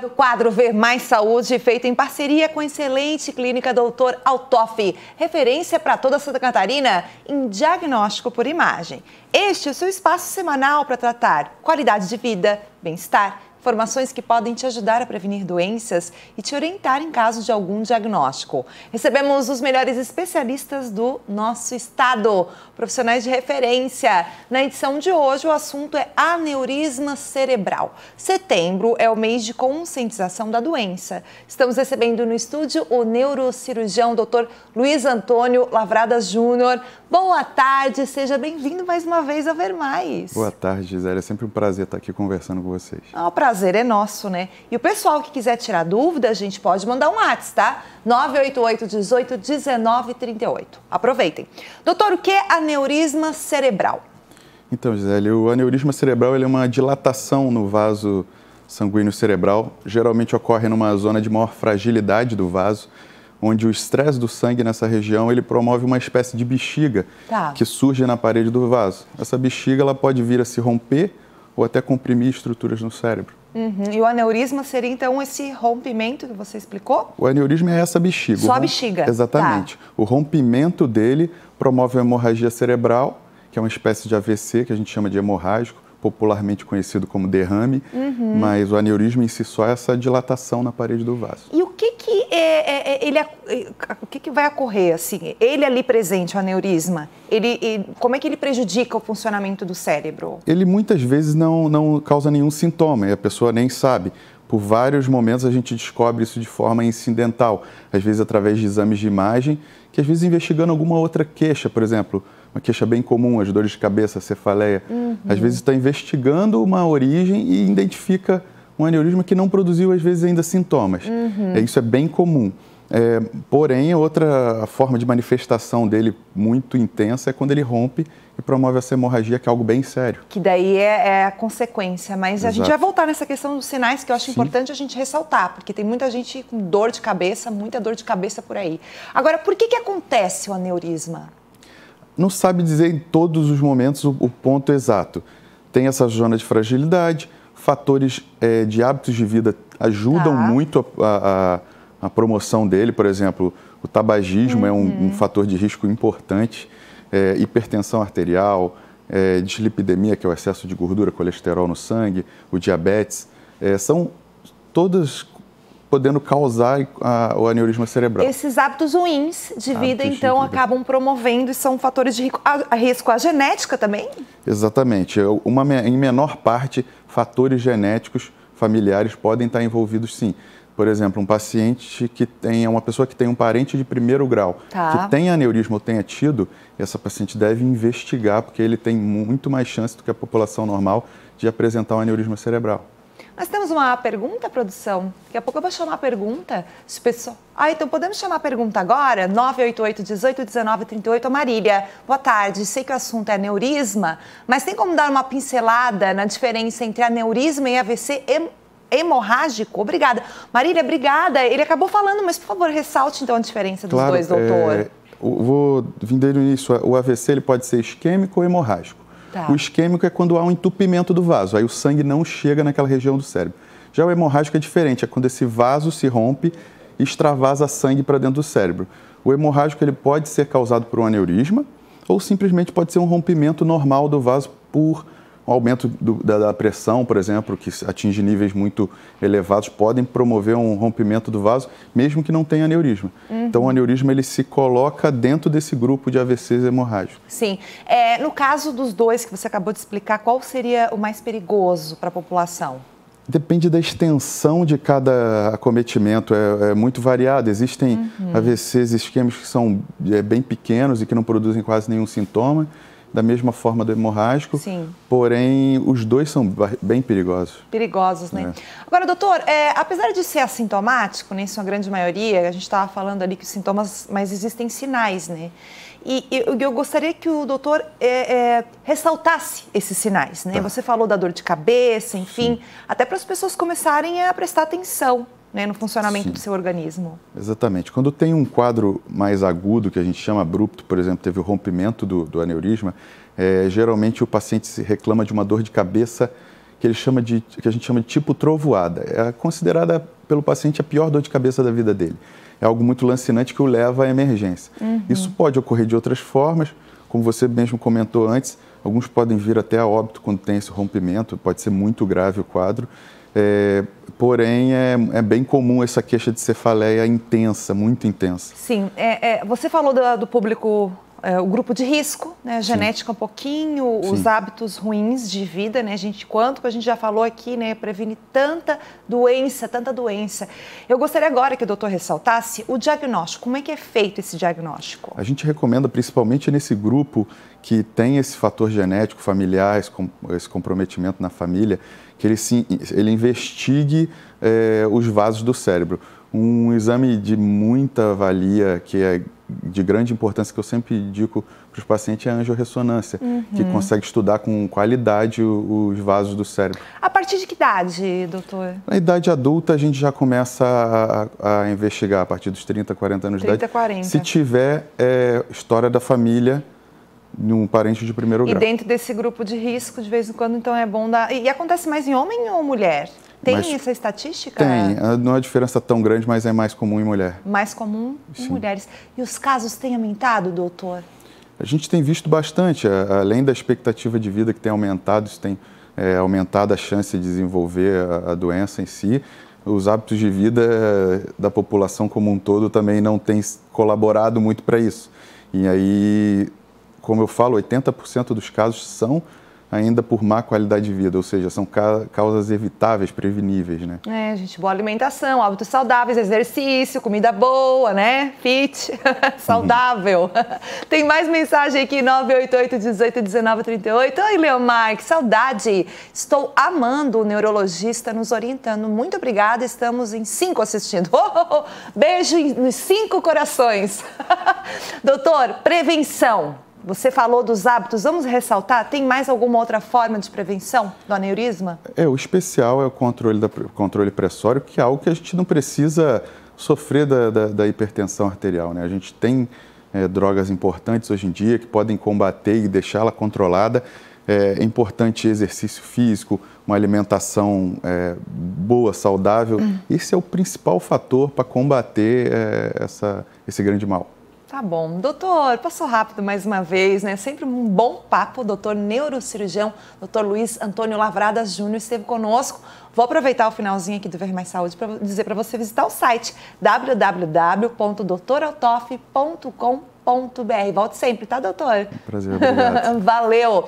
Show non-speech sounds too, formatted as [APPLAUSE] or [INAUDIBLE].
do quadro Ver Mais Saúde, feito em parceria com a excelente clínica Doutor Altoff, referência para toda Santa Catarina em diagnóstico por imagem. Este é o seu espaço semanal para tratar qualidade de vida, bem-estar informações que podem te ajudar a prevenir doenças e te orientar em caso de algum diagnóstico. Recebemos os melhores especialistas do nosso estado, profissionais de referência. Na edição de hoje, o assunto é aneurisma cerebral. Setembro é o mês de conscientização da doença. Estamos recebendo no estúdio o neurocirurgião Dr. Luiz Antônio Lavrada Júnior. Boa tarde, seja bem-vindo mais uma vez a Ver Mais. Boa tarde, Gisele. É sempre um prazer estar aqui conversando com vocês. É um prazer prazer é nosso, né? E o pessoal que quiser tirar dúvida, a gente pode mandar um WhatsApp, tá? 988 18 19 Aproveitem. Doutor, o que é aneurisma cerebral? Então, Gisele, o aneurisma cerebral é uma dilatação no vaso sanguíneo cerebral. Geralmente ocorre numa zona de maior fragilidade do vaso, onde o estresse do sangue nessa região ele promove uma espécie de bexiga tá. que surge na parede do vaso. Essa bexiga ela pode vir a se romper ou até comprimir estruturas no cérebro. Uhum. E o aneurisma seria então esse rompimento que você explicou? O aneurisma é essa bexiga. Só a bexiga. Exatamente. Tá. O rompimento dele promove a hemorragia cerebral, que é uma espécie de AVC que a gente chama de hemorrágico, popularmente conhecido como derrame, uhum. mas o aneurisma em si só é essa dilatação na parede do vaso. E o que, é, é, ele, é, o que, que vai ocorrer assim? Ele ali presente, o aneurisma, ele, ele, como é que ele prejudica o funcionamento do cérebro? Ele muitas vezes não, não causa nenhum sintoma e a pessoa nem sabe. Por vários momentos a gente descobre isso de forma incidental, às vezes através de exames de imagem, que às vezes investigando alguma outra queixa, por exemplo, uma queixa bem comum, as dores de cabeça, cefaleia, uhum. às vezes está investigando uma origem e identifica um aneurisma que não produziu, às vezes, ainda sintomas. Uhum. É, isso é bem comum. É, porém, outra forma de manifestação dele muito intensa é quando ele rompe e promove essa hemorragia, que é algo bem sério. Que daí é, é a consequência. Mas Exato. a gente vai voltar nessa questão dos sinais, que eu acho Sim. importante a gente ressaltar, porque tem muita gente com dor de cabeça, muita dor de cabeça por aí. Agora, por que, que acontece o aneurisma? Não sabe dizer em todos os momentos o, o ponto exato. Tem essa zona de fragilidade, fatores é, de hábitos de vida ajudam tá. muito a, a, a, promoção dele. Por exemplo, o tabagismo uhum. é um, uhum. um, fator de risco importante, é, hipertensão arterial, é, dislipidemia, que é o excesso de gordura, colesterol no sangue, o diabetes, são todas podendo causar a, o aneurisma cerebral. Esses hábitos ruins de vida, hábitos então, de vida. acabam promovendo e são fatores de risco a, a risco. genética também? Exatamente. Uma, em menor parte, fatores genéticos familiares podem estar envolvidos, sim. Por exemplo, um paciente que tem, uma pessoa que tem um parente de primeiro grau, tá. que tem aneurisma ou tenha tido, essa paciente deve investigar, porque ele tem muito mais chance do que a população normal de apresentar um aneurisma cerebral. Nós temos uma pergunta, produção? Daqui a pouco eu vou chamar a pergunta. Se pessoal... Ah, então podemos chamar a pergunta agora? 988 181938 Marília. Boa tarde. Sei que o assunto é aneurisma, mas tem como dar uma pincelada na diferença entre aneurisma e AVC hemorrágico? Obrigada. Marília, obrigada. Ele acabou falando, mas por favor, ressalte então a diferença dos claro, dois, doutor. É... Vou vender desde o início. O AVC ele pode ser isquêmico ou hemorrágico. Tá. O isquêmico é quando há um entupimento do vaso, aí o sangue não chega naquela região do cérebro. Já o hemorrágico é diferente, é quando esse vaso se rompe e extravasa sangue para dentro do cérebro. O hemorrágico ele pode ser causado por um aneurisma ou simplesmente pode ser um rompimento normal do vaso por aumento do, da, da, pressão, por exemplo, que atinge níveis muito elevados, podem promover um rompimento do vaso, mesmo que não tenha aneurisma. Uhum. Então, o aneurisma ele se coloca dentro desse grupo de AVCs hemorrágicos. Sim. É, no caso dos dois que você acabou de explicar, qual seria o mais perigoso para a população? Depende da extensão de cada acometimento, é, é muito variado. Existem uhum. AVCs isquêmicos que são é, bem pequenos e que não produzem quase nenhum sintoma da mesma forma do hemorrágico, Sim. porém os dois são bem perigosos. Perigosos, né? É. Agora, doutor, é, apesar de ser assintomático, né, em sua grande maioria, a gente estava falando ali que os sintomas, mas existem sinais, né? E eu, eu gostaria que o doutor é, é, ressaltasse esses sinais, né? Tá. Você falou da dor de cabeça, enfim, Sim. até para as pessoas começarem a prestar atenção né, no funcionamento Sim. do seu organismo. Exatamente. Quando tem um quadro mais agudo, que a gente chama abrupto, por exemplo, teve o rompimento do, do aneurisma, é, geralmente o paciente se reclama de uma dor de cabeça que, ele chama de, que a gente chama de tipo trovoada. É considerada pelo paciente a pior dor de cabeça da vida dele. É algo muito lancinante que o leva à emergência. Uhum. Isso pode ocorrer de outras formas, como você mesmo comentou antes, alguns podem vir até a óbito quando tem esse rompimento, pode ser muito grave o quadro. É, Porém, é, é, bem comum essa queixa de cefaleia intensa, muito intensa. Sim. É, é, você falou do, do público é, o grupo de risco, né? genética Sim. um pouquinho, Sim. os hábitos ruins de vida, né? A gente, quanto que a gente já falou aqui, né? Previne tanta doença, tanta doença. Eu gostaria agora que o doutor ressaltasse o diagnóstico. Como é que é feito esse diagnóstico? A gente recomenda, principalmente nesse grupo que tem esse fator genético familiar, esse comprometimento na família, que ele, se, ele investigue eh, os vasos do cérebro um exame de muita valia, que é de grande importância, que eu sempre digo para os pacientes, é a angiorressonância, uhum. que consegue estudar com qualidade os vasos do cérebro. A partir de que idade, doutor? Na idade adulta, a gente já começa a, a investigar, a partir dos 30, 40 anos 30, de idade. 40. Se tiver é, história da família, num parente de primeiro e grau. E dentro desse grupo de risco, de vez em quando, então é bom dar. E acontece mais em homem ou mulher? Tem mas essa estatística? Tem. Ah, não é diferença tão grande, mas é mais comum em mulher. Mais comum Sim. em mulheres. E os casos têm aumentado, doutor? A gente tem visto bastante. Além da expectativa de vida que tem aumentado, isso tem é, aumentado a chance de desenvolver a, a doença em si. Os hábitos de vida é, da população como um todo também não têm colaborado muito para isso. E aí, como eu falo, 80% dos casos são ainda por má qualidade de vida, ou seja, são causas evitáveis, preveníveis, né? É, gente, boa alimentação, hábitos saudáveis, exercício, comida boa, né? Fit, [LAUGHS] saudável. Uhum. Tem mais mensagem aqui, 988 181938 Oi, Leomar, que saudade. Estou amando o neurologista nos orientando. Muito obrigada, estamos em cinco assistindo. Oh, oh, oh. Beijo nos cinco corações. [LAUGHS] Doutor, prevenção você falou dos hábitos, vamos ressaltar, tem mais alguma outra forma de prevenção do aneurisma? É, o especial é o controle, da, controle pressório, que é algo que a gente não precisa sofrer da, da, da hipertensão arterial, né? A gente tem é, drogas importantes hoje em dia que podem combater e deixá-la controlada. É, é importante exercício físico, uma alimentação é, boa, saudável. Hum. Esse é o principal fator para combater é, essa, esse grande mal. Tá bom. Doutor, passou rápido mais uma vez, né? Sempre um bom papo. Doutor neurocirurgião, doutor Luiz Antônio Lavradas Júnior esteve conosco. Vou aproveitar o finalzinho aqui do Ver Mais Saúde para dizer para você visitar o site www.doutoraltoff.com.br. Volte sempre, tá, doutor? Prazer, obrigado. [LAUGHS] Valeu!